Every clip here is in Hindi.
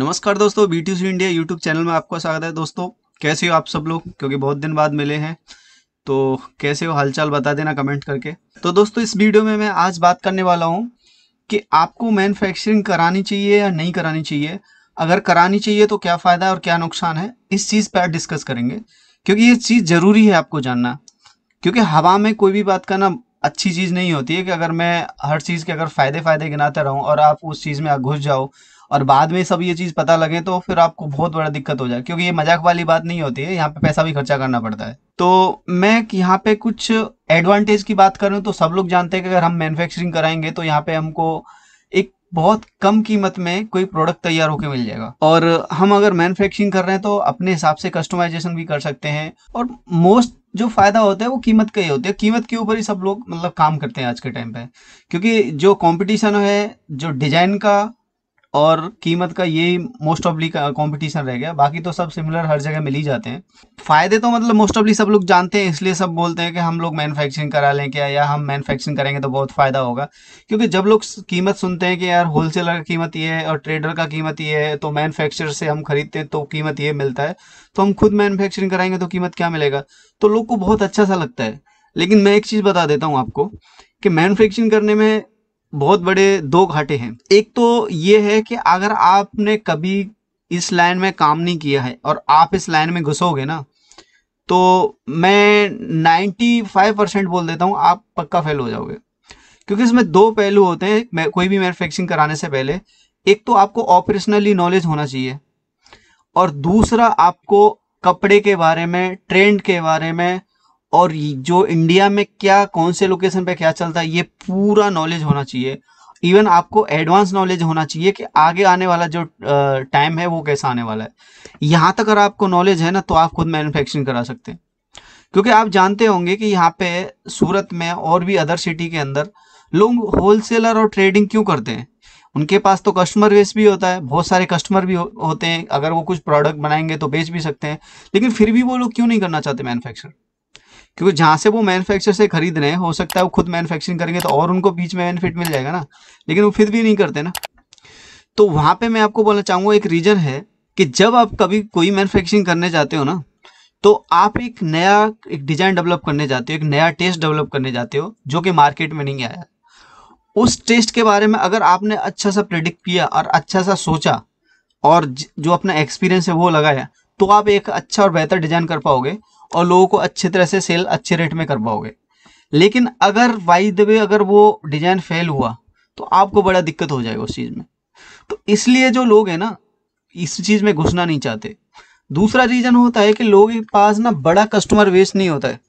नमस्कार दोस्तों B T C India YouTube channel में आपका स्वागत है दोस्तों कैसे हो आप सब लोग क्योंकि बहुत दिन बाद मिले हैं तो कैसे हो हालचाल बता देना कमेंट करके तो दोस्तों इस वीडियो में मैं आज बात करने वाला हूं कि आपको मैन्युफैक्चरिंग करानी चाहिए या नहीं करानी चाहिए अगर करानी चाहिए तो क्या फ़ायदा है और क्या नुकसान है इस चीज़ पर डिस्कस करेंगे क्योंकि ये चीज़ ज़रूरी है आपको जानना क्योंकि हवा में कोई भी बात करना अच्छी चीज़ नहीं होती है कि अगर मैं हर चीज़ के अगर फ़ायदे फ़ायदे गिनाता रहूँ और आप उस चीज़ में घुस जाओ और बाद में सब ये चीज़ पता लगे तो फिर आपको बहुत बड़ा दिक्कत हो जाए क्योंकि ये मजाक वाली बात नहीं होती है यहाँ पे पैसा भी खर्चा करना पड़ता है तो मैं यहाँ पे कुछ एडवांटेज की बात करूँ तो सब लोग जानते हैं कि अगर हम मैन्युफैक्चरिंग कराएंगे तो यहाँ पे हमको एक बहुत कम कीमत में कोई प्रोडक्ट तैयार होकर मिल जाएगा और हम अगर मैन्युफैक्चरिंग कर रहे हैं तो अपने हिसाब से कस्टमाइजेशन भी कर सकते हैं और मोस्ट जो फायदा होता है वो कीमत का ही होता है कीमत के ऊपर ही सब लोग मतलब काम करते हैं आज के टाइम पे क्योंकि जो कंपटीशन है जो डिजाइन का और कीमत का यही मोस्ट ऑफली कॉम्पिटिशन रह गया बाकी तो सब सिमिलर हर जगह मिल ही जाते हैं फ़ायदे तो मतलब मोस्ट ऑफली सब लोग जानते हैं इसलिए सब बोलते हैं कि हम लोग मैनुफैक्चरिंग करा लें क्या या हम मैनुफेक्चरिंग करेंगे तो बहुत फ़ायदा होगा क्योंकि जब लोग कीमत सुनते हैं कि यार होलसेलर का कीमत ये है और ट्रेडर का कीमत ये है तो मैनुफैक्चर से हम खरीदते हैं तो कीमत ये मिलता है तो हम खुद मैनुफैक्चरिंग कराएंगे तो कीमत क्या मिलेगा तो लोग को बहुत अच्छा सा लगता है लेकिन मैं एक चीज़ बता देता हूँ आपको कि मैनुफैक्चरिंग करने में बहुत बड़े दो घाटे हैं एक तो ये है कि अगर आपने कभी इस लाइन में काम नहीं किया है और आप इस लाइन में घुसोगे ना तो मैं 95 परसेंट बोल देता हूँ आप पक्का फेल हो जाओगे क्योंकि इसमें दो पहलू होते हैं मैं कोई भी मैनुफैक्चरिंग कराने से पहले एक तो आपको ऑपरेशनली नॉलेज होना चाहिए और दूसरा आपको कपड़े के बारे में ट्रेंड के बारे में और जो इंडिया में क्या कौन से लोकेशन पे क्या चलता है ये पूरा नॉलेज होना चाहिए इवन आपको एडवांस नॉलेज होना चाहिए कि आगे आने वाला जो टाइम है वो कैसा आने वाला है यहाँ तक अगर आपको नॉलेज है ना तो आप खुद मैन्युफैक्चरिंग करा सकते हैं क्योंकि आप जानते होंगे कि यहाँ पे सूरत में और भी अदर सिटी के अंदर लोग होलसेलर और ट्रेडिंग क्यों करते हैं उनके पास तो कस्टमर बेस भी होता है बहुत सारे कस्टमर भी हो, होते हैं अगर वो कुछ प्रोडक्ट बनाएंगे तो बेच भी सकते हैं लेकिन फिर भी वो लोग क्यों नहीं करना चाहते मैन्युफैक्चर क्योंकि जहाँ से वो मैन्युफैक्चर से खरीद रहे हैं हो सकता है वो खुद मैन्युफैक्चरिंग करेंगे तो और उनको बीच में बेनिफिट मिल जाएगा ना लेकिन वो फिर भी नहीं करते ना तो वहाँ पे मैं आपको बोलना चाहूँगा एक रीज़न है कि जब आप कभी कोई मैन्युफैक्चरिंग करने जाते हो ना तो आप एक नया एक डिज़ाइन डेवलप करने जाते हो एक नया टेस्ट डेवलप करने जाते हो जो कि मार्केट में नहीं आया उस टेस्ट के बारे में अगर आपने अच्छा सा प्रेडिक्ट किया और अच्छा सा सोचा और जो अपना एक्सपीरियंस है वो लगाया तो आप एक अच्छा और बेहतर डिज़ाइन कर पाओगे और लोगों को अच्छे तरह से सेल अच्छे रेट में कर पाओगे लेकिन अगर वाई दबे अगर वो डिज़ाइन फेल हुआ तो आपको बड़ा दिक्कत हो जाएगा उस चीज़ में तो इसलिए जो लोग हैं ना इस चीज़ में घुसना नहीं चाहते दूसरा रीज़न होता है कि लोगों के पास ना बड़ा कस्टमर वेस्ट नहीं होता है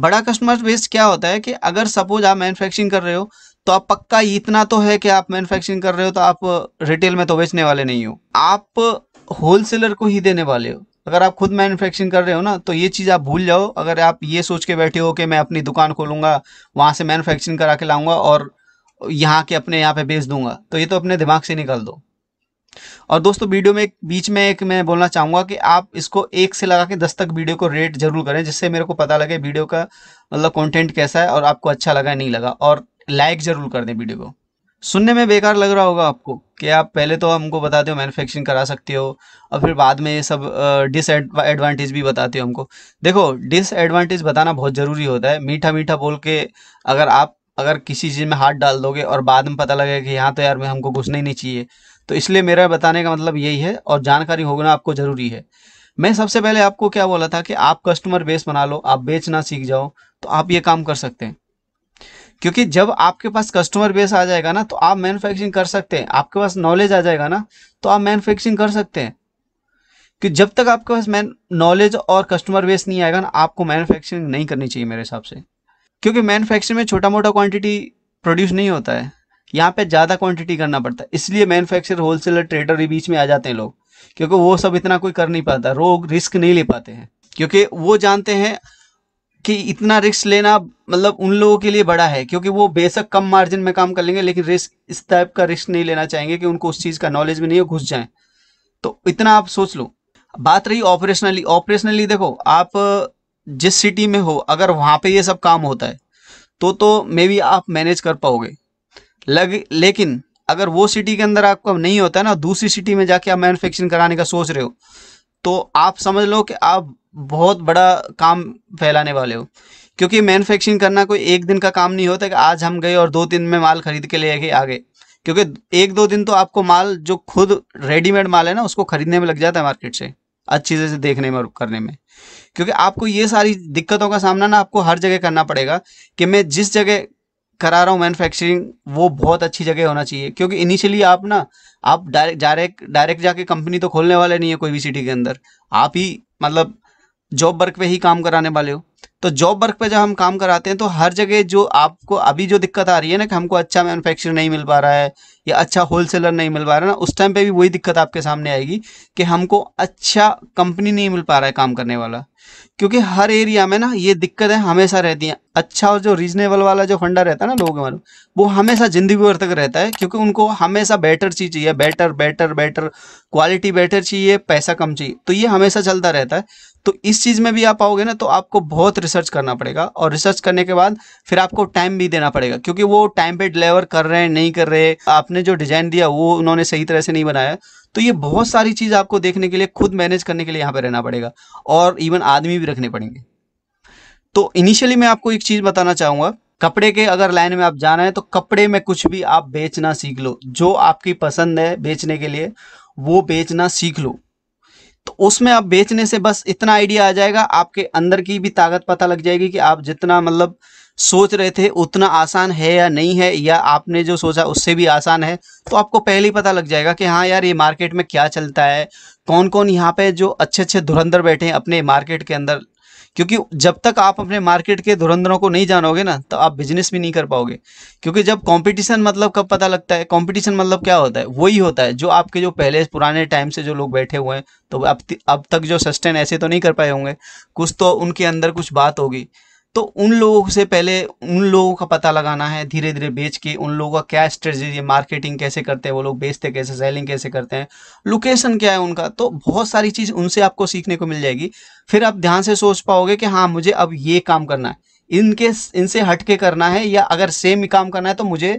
बड़ा कस्टमर वेस्ट क्या होता है कि अगर सपोज आप मैन्युफैक्चरिंग कर रहे हो तो आप पक्का इतना तो है कि आप मैन्युफैक्चरिंग कर रहे हो तो आप रिटेल में तो बेचने वाले नहीं हो आप होलसेलर को ही देने वाले हो अगर आप खुद मैन्युफैक्चरिंग कर रहे हो ना तो ये चीज़ आप भूल जाओ अगर आप ये सोच के बैठे हो कि मैं अपनी दुकान खोलूँगा वहाँ से मैन्युफैक्चरिंग करा के लाऊंगा और यहाँ के अपने यहाँ पे बेच दूंगा तो ये तो अपने दिमाग से निकल दो और दोस्तों वीडियो में एक बीच में एक मैं बोलना चाहूँगा कि आप इसको एक से लगा के दस तक वीडियो को रेट जरूर करें जिससे मेरे को पता लगे वीडियो का मतलब कॉन्टेंट कैसा है और आपको अच्छा लगा नहीं लगा और लाइक ज़रूर कर दें वीडियो को सुनने में बेकार लग रहा होगा आपको कि आप पहले तो हमको बताते हो मैन्युफैक्चरिंग करा सकते हो और फिर बाद में ये सब डिसएडवांटेज भी बताते हो हमको देखो डिसएडवांटेज बताना बहुत ज़रूरी होता है मीठा मीठा बोल के अगर आप अगर किसी चीज़ में हाथ डाल दोगे और बाद में पता लगेगा कि यहाँ तो यार मैं हमको घुसना ही नहीं चाहिए तो इसलिए मेरा बताने का मतलब यही है और जानकारी होना आपको ज़रूरी है मैं सबसे पहले आपको क्या बोला था कि आप कस्टमर बेस बना लो आप बेचना सीख जाओ तो आप ये काम कर सकते हैं क्योंकि जब आपके पास कस्टमर बेस आ जाएगा ना तो आप मैन्युफैक्चरिंग कर सकते हैं आपके पास नॉलेज आ जाएगा ना तो आप मैन्युफैक्चरिंग कर सकते हैं कि जब तक आपके पास मैन नॉलेज और कस्टमर बेस नहीं आएगा ना आपको मैन्युफैक्चरिंग नहीं करनी चाहिए मेरे हिसाब से क्योंकि मैन्युफैक्चरिंग में छोटा मोटा क्वांटिटी प्रोड्यूस नहीं होता है यहाँ पे ज़्यादा क्वांटिटी करना पड़ता है इसलिए मैन्युफैक्चर होलसेलर ट्रेडर के बीच में आ जाते हैं लोग क्योंकि वो सब इतना कोई कर नहीं पाता लोग रिस्क नहीं ले पाते हैं क्योंकि वो जानते हैं कि इतना रिस्क लेना मतलब उन लोगों के लिए बड़ा है क्योंकि वो बेशक कम मार्जिन में काम कर लेंगे लेकिन रिस्क इस टाइप का रिस्क नहीं लेना चाहेंगे कि उनको उस चीज़ का नॉलेज भी नहीं हो घुस जाए तो इतना आप सोच लो बात रही ऑपरेशनली ऑपरेशनली देखो आप जिस सिटी में हो अगर वहाँ पे ये सब काम होता है तो तो मे बी आप मैनेज कर पाओगे लग लेकिन अगर वो सिटी के अंदर आपका नहीं होता है ना दूसरी सिटी में जाके आप मैनुफैक्चरिंग कराने का सोच रहे हो तो आप समझ लो कि आप बहुत बड़ा काम फैलाने वाले हो क्योंकि मैन्युफैक्चरिंग करना कोई एक दिन का काम नहीं होता कि आज हम गए और दो दिन में माल खरीद के ले आगे क्योंकि एक दो दिन तो आपको माल जो खुद रेडीमेड माल है ना उसको खरीदने में लग जाता है मार्केट से अच्छी से देखने में और करने में क्योंकि आपको ये सारी दिक्कतों का सामना ना आपको हर जगह करना पड़ेगा कि मैं जिस जगह करा रहा हूँ मैन्युफैक्चरिंग वो बहुत अच्छी जगह होना चाहिए क्योंकि इनिशियली आप ना आप डायरेक्ट डायरेक्ट डायरेक्ट जाके कंपनी तो खोलने वाले नहीं है कोई भी सिटी के अंदर आप ही मतलब जॉब वर्क पे ही काम कराने वाले हो तो जॉब वर्क पे जब हम काम कराते हैं तो हर जगह जो आपको अभी जो दिक्कत आ रही है ना कि हमको अच्छा मैनुफैक्चर नहीं मिल पा रहा है या अच्छा होलसेलर नहीं मिल पा रहा है ना उस टाइम पे भी वही दिक्कत आपके सामने आएगी कि हमको अच्छा कंपनी नहीं मिल पा रहा है काम करने वाला क्योंकि हर एरिया में ना ये दिक्कतें हमेशा रहती हैं अच्छा और जो रीजनेबल वाला जो फंडा रहता है ना लोगों के वो हमेशा ज़िंदगी भर तक रहता है क्योंकि उनको हमेशा बेटर चीज़ चाहिए better better better quality better चाहिए पैसा कम चाहिए तो ये हमेशा चलता रहता है तो इस चीज़ में भी आप आओगे ना तो आपको बहुत रिसर्च करना पड़ेगा और रिसर्च करने के बाद फिर आपको टाइम भी देना पड़ेगा क्योंकि वो टाइम पे डिलीवर कर रहे हैं नहीं कर रहे आपने जो डिज़ाइन दिया वो उन्होंने सही तरह से नहीं बनाया तो ये बहुत सारी चीज़ आपको देखने के लिए खुद मैनेज करने के लिए यहाँ पर रहना पड़ेगा और इवन आदमी भी रखने पड़ेंगे तो इनिशियली मैं आपको एक चीज़ बताना चाहूंगा कपड़े के अगर लाइन में आप जाना है तो कपड़े में कुछ भी आप बेचना सीख लो जो आपकी पसंद है बेचने के लिए वो बेचना सीख लो तो उसमें आप बेचने से बस इतना आइडिया आ जाएगा आपके अंदर की भी ताकत पता लग जाएगी कि आप जितना मतलब सोच रहे थे उतना आसान है या नहीं है या आपने जो सोचा उससे भी आसान है तो आपको पहले ही पता लग जाएगा कि हाँ यार ये मार्केट में क्या चलता है कौन कौन यहाँ पे जो अच्छे अच्छे धुरंधर बैठे हैं अपने मार्केट के अंदर क्योंकि जब तक आप अपने मार्केट के धुरंधरों को नहीं जानोगे ना तो आप बिजनेस भी नहीं कर पाओगे क्योंकि जब कंपटीशन मतलब कब पता लगता है कंपटीशन मतलब क्या होता है वही होता है जो आपके जो पहले पुराने टाइम से जो लोग बैठे हुए हैं तो अब अब तक जो सस्टेन ऐसे तो नहीं कर पाए होंगे कुछ तो उनके अंदर कुछ बात होगी तो उन लोगों से पहले उन लोगों का पता लगाना है धीरे धीरे बेच के उन लोगों का क्या स्ट्रेटजी मार्केटिंग कैसे करते हैं वो लोग बेचते कैसे सेलिंग कैसे करते हैं लोकेशन क्या है उनका तो बहुत सारी चीज़ उनसे आपको सीखने को मिल जाएगी फिर आप ध्यान से सोच पाओगे कि हाँ मुझे अब ये काम करना है इनके इनसे हट के करना है या अगर सेम ही काम करना है तो मुझे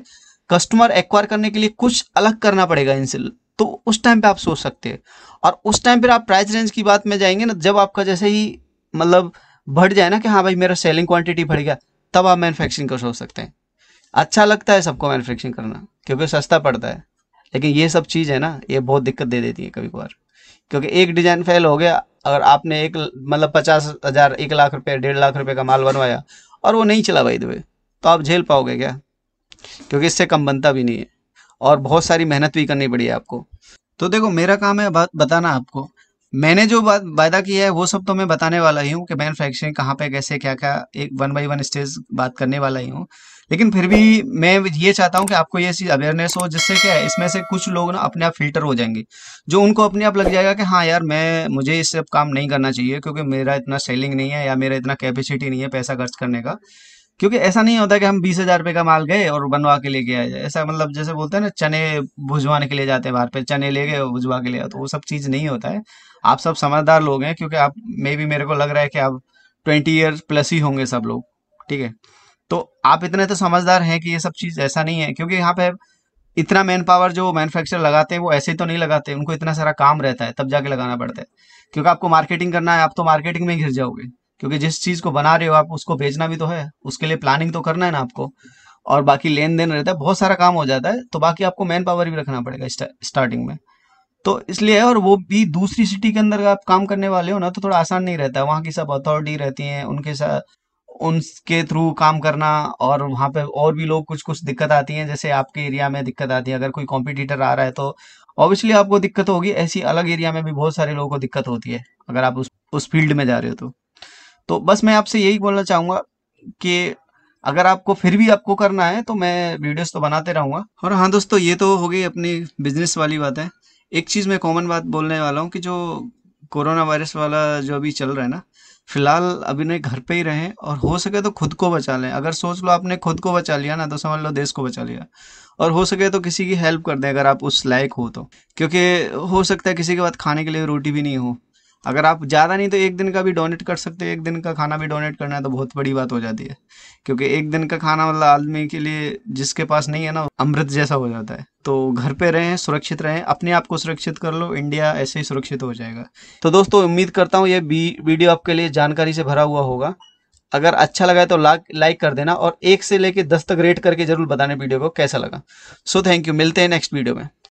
कस्टमर एक्वायर करने के लिए कुछ अलग करना पड़ेगा इनसे तो उस टाइम पे आप सोच सकते हैं और उस टाइम पर आप प्राइस रेंज की बात में जाएंगे ना जब आपका जैसे ही मतलब बढ़ जाए ना कि हाँ भाई मेरा सेलिंग क्वांटिटी बढ़ गया तब आप मैनुफैक्चरिंग को सोच सकते हैं अच्छा लगता है सबको मैनुफैक्चरिंग करना क्योंकि सस्ता पड़ता है लेकिन ये सब चीज़ है ना ये बहुत दिक्कत दे देती है कभी कभार क्योंकि एक डिज़ाइन फेल हो गया अगर आपने एक मतलब पचास हज़ार एक लाख रुपये डेढ़ लाख रुपये का माल बनवाया और वो नहीं चला भाई दुबे तो आप झेल पाओगे क्या क्योंकि इससे कम बनता भी नहीं है और बहुत सारी मेहनत भी करनी पड़ी है आपको तो देखो मेरा काम है बताना आपको मैंने जो वायदा किया है वो सब तो मैं बताने वाला ही हूँ कि मैनुफैक्चरिंग कहाँ पे कैसे क्या क्या एक वन बाई वन स्टेज बात करने वाला ही हूँ लेकिन फिर भी मैं ये चाहता हूँ कि आपको ये चीज़ अवेयरनेस हो जिससे क्या है इसमें से कुछ लोग ना अपने आप फिल्टर हो जाएंगे जो उनको अपने आप लग जाएगा कि हाँ यार मैं मुझे इस सब काम नहीं करना चाहिए क्योंकि मेरा इतना सेलिंग नहीं है या मेरा इतना कैपेसिटी नहीं है पैसा खर्च करने का क्योंकि ऐसा नहीं होता कि हम बीस हजार रुपये का माल गए और बनवा के लेके आए ऐसा मतलब जैसे बोलते हैं ना चने भुजवाने के लिए जाते हैं बाहर पे चने ले गए भुजवा के लिए तो वो सब चीज़ नहीं होता है आप सब समझदार लोग हैं क्योंकि आप मे भी मेरे को लग रहा है कि आप ट्वेंटी ईयर प्लस ही होंगे सब लोग ठीक है तो आप इतने तो समझदार हैं कि ये सब चीज़ ऐसा नहीं है क्योंकि यहाँ पे इतना मैन पावर जो मैन्युफैक्चर लगाते हैं वो ऐसे ही तो नहीं लगाते उनको इतना सारा काम रहता है तब जाके लगाना पड़ता है क्योंकि आपको मार्केटिंग करना है आप तो मार्केटिंग में घिर जाओगे क्योंकि जिस चीज को बना रहे हो आप उसको भेजना भी तो है उसके लिए प्लानिंग तो करना है ना आपको और बाकी लेन देन रहता है बहुत सारा काम हो जाता है तो बाकी आपको मैन पावर भी रखना पड़ेगा स्टार्टिंग में तो इसलिए और वो भी दूसरी सिटी के अंदर आप काम करने वाले हो ना तो थोड़ा आसान नहीं रहता है वहाँ की सब अथॉरिटी रहती हैं उनके साथ उनके थ्रू काम करना और वहाँ पे और भी लोग कुछ कुछ दिक्कत आती हैं जैसे आपके एरिया में दिक्कत आती है अगर कोई कॉम्पिटिटर आ रहा है तो ऑब्वियसली आपको दिक्कत होगी ऐसी अलग एरिया में भी बहुत सारे लोगों को दिक्कत होती है अगर आप उस उस फील्ड में जा रहे हो तो तो बस मैं आपसे यही बोलना चाहूंगा कि अगर आपको फिर भी आपको करना है तो मैं वीडियोस तो बनाते रहूंगा और हाँ दोस्तों ये तो हो गई अपनी बिजनेस वाली बात है एक चीज़ मैं कॉमन बात बोलने वाला हूँ कि जो कोरोना वायरस वाला जो अभी चल रहा है ना फिलहाल अभी नहीं घर पे ही रहें और हो सके तो खुद को बचा लें अगर सोच लो आपने खुद को बचा लिया ना तो समझ लो देश को बचा लिया और हो सके तो किसी की हेल्प कर दें अगर आप उस लायक हो तो क्योंकि हो सकता है किसी के बाद खाने के लिए रोटी भी नहीं हो अगर आप ज़्यादा नहीं तो एक दिन का भी डोनेट कर सकते हो एक दिन का खाना भी डोनेट करना है तो बहुत बड़ी बात हो जाती है क्योंकि एक दिन का खाना मतलब आदमी के लिए जिसके पास नहीं है ना अमृत जैसा हो जाता है तो घर पे रहें सुरक्षित रहें अपने आप को सुरक्षित कर लो इंडिया ऐसे ही सुरक्षित हो जाएगा तो दोस्तों उम्मीद करता हूँ ये वीडियो आपके लिए जानकारी से भरा हुआ होगा अगर अच्छा लगा तो लाइक कर देना और एक से लेके दस तक रेट करके जरूर बताने वीडियो को कैसा लगा सो थैंक यू मिलते हैं नेक्स्ट वीडियो में